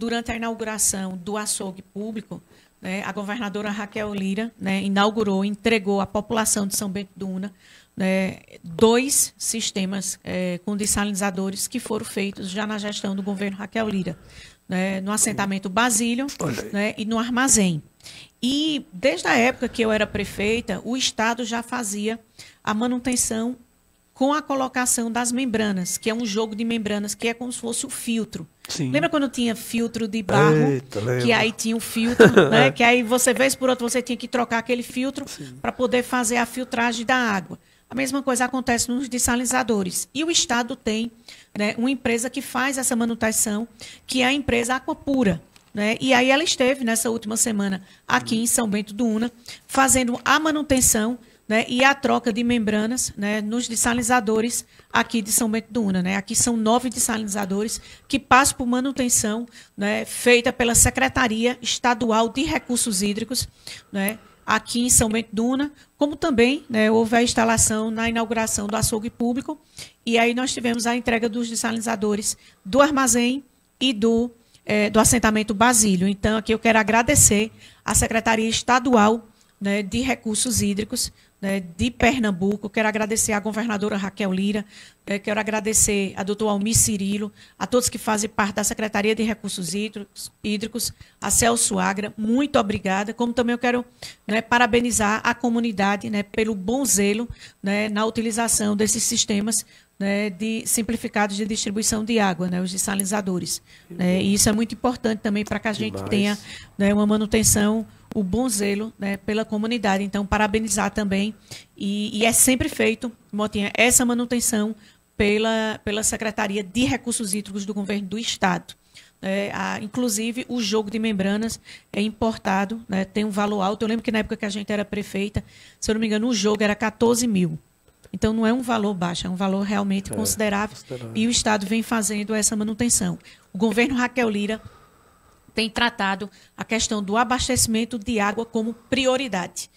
durante a inauguração do açougue público, né, a governadora Raquel Lira né, inaugurou, entregou à população de São Bento do Una né, dois sistemas é, com dessalinizadores que foram feitos já na gestão do governo Raquel Lira, né, no assentamento Basílio né, e no armazém. E desde a época que eu era prefeita, o Estado já fazia a manutenção com a colocação das membranas, que é um jogo de membranas que é como se fosse o filtro. Sim. Lembra quando tinha filtro de barro? Eita, que aí tinha um filtro, né? que aí você vez por outra você tinha que trocar aquele filtro para poder fazer a filtragem da água. A mesma coisa acontece nos desalinizadores. E o Estado tem né, uma empresa que faz essa manutenção, que é a empresa Aquapura. Né? E aí ela esteve nessa última semana aqui hum. em São Bento do Una, fazendo a manutenção né, e a troca de membranas né, nos dessalinizadores aqui de São Bento do Una. Né? Aqui são nove dessalinizadores que passam por manutenção né, feita pela Secretaria Estadual de Recursos Hídricos né, aqui em São Bento do Una, como também né, houve a instalação na inauguração do açougue público e aí nós tivemos a entrega dos dessalinizadores do armazém e do, eh, do assentamento Basílio. Então, aqui eu quero agradecer à Secretaria Estadual né, de recursos hídricos né, de Pernambuco. Quero agradecer à governadora Raquel Lira, né, quero agradecer a doutor Almir Cirilo, a todos que fazem parte da Secretaria de Recursos Hídricos, a Celso Agra, muito obrigada. Como também eu quero né, parabenizar a comunidade né, pelo bom zelo na utilização desses sistemas né, de simplificados de distribuição de água, né, os desalinizadores. Né, e isso é muito importante também para que a gente Demais. tenha uma manutenção o bom zelo né, pela comunidade. Então, parabenizar também. E, e, é sempre feito, Motinha, essa manutenção pela, pela Secretaria de Recursos Hídricos do Governo do Estado. É, a, inclusive, o jogo de membranas é importado, né, tem um valor alto. Eu lembro que na época que a gente era prefeita, se eu não me engano, o jogo era 14 mil. Então, não é um valor baixo, é um valor realmente é, considerável, considerável. E o Estado vem fazendo essa manutenção. O governo Raquel Lira tem tratado a questão do abastecimento de água como prioridade.